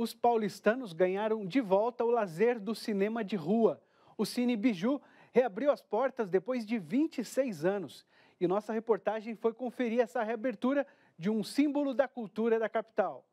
os paulistanos ganharam de volta o lazer do cinema de rua. O Cine Biju reabriu as portas depois de 26 anos. E nossa reportagem foi conferir essa reabertura de um símbolo da cultura da capital.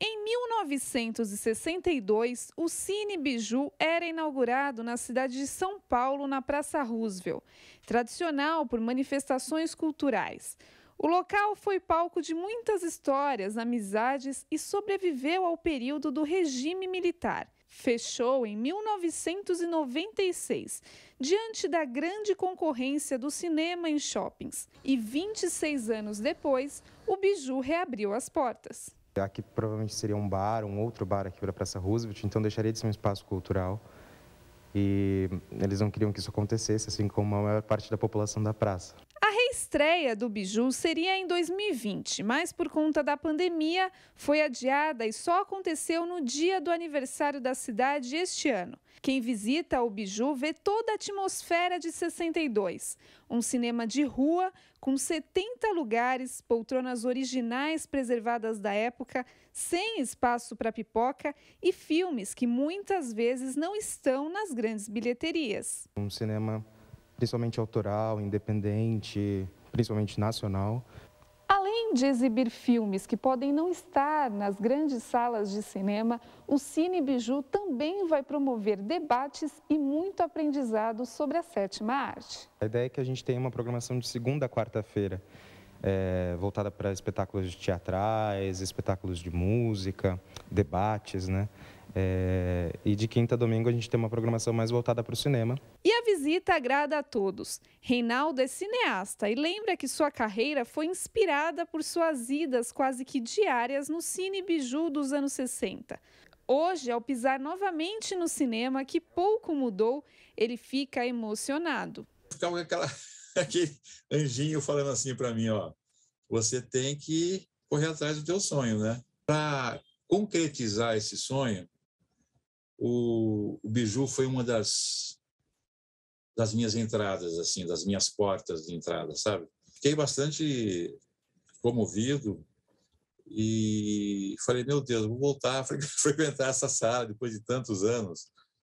Em 1962, o Cine Biju era inaugurado na cidade de São Paulo, na Praça Roosevelt, tradicional por manifestações culturais. O local foi palco de muitas histórias, amizades e sobreviveu ao período do regime militar. Fechou em 1996, diante da grande concorrência do cinema em shoppings. E 26 anos depois, o Biju reabriu as portas. Aqui provavelmente seria um bar, um outro bar aqui para a Praça Roosevelt, então deixaria de ser um espaço cultural. E eles não queriam que isso acontecesse, assim como a maior parte da população da praça. A a estreia do Biju seria em 2020, mas por conta da pandemia foi adiada e só aconteceu no dia do aniversário da cidade este ano. Quem visita o Biju vê toda a atmosfera de 62, um cinema de rua com 70 lugares, poltronas originais preservadas da época, sem espaço para pipoca e filmes que muitas vezes não estão nas grandes bilheterias. Um cinema principalmente autoral, independente, principalmente nacional. Além de exibir filmes que podem não estar nas grandes salas de cinema, o Cine Biju também vai promover debates e muito aprendizado sobre a sétima arte. A ideia é que a gente tenha uma programação de segunda a quarta-feira, é, voltada para espetáculos teatrais, espetáculos de música, debates, né? É, e de quinta a domingo a gente tem uma programação mais voltada para o cinema. E a visita agrada a todos. Reinaldo é cineasta e lembra que sua carreira foi inspirada por suas idas quase que diárias no Cine Biju dos anos 60. Hoje, ao pisar novamente no cinema, que pouco mudou, ele fica emocionado. Ficava então, é aquela, aquele anjinho falando assim para mim, ó, você tem que correr atrás do teu sonho, né? Para concretizar esse sonho, o, o Biju foi uma das, das minhas entradas, assim, das minhas portas de entrada, sabe? Fiquei bastante comovido e falei, meu Deus, vou voltar a frequentar essa sala depois de tantos anos.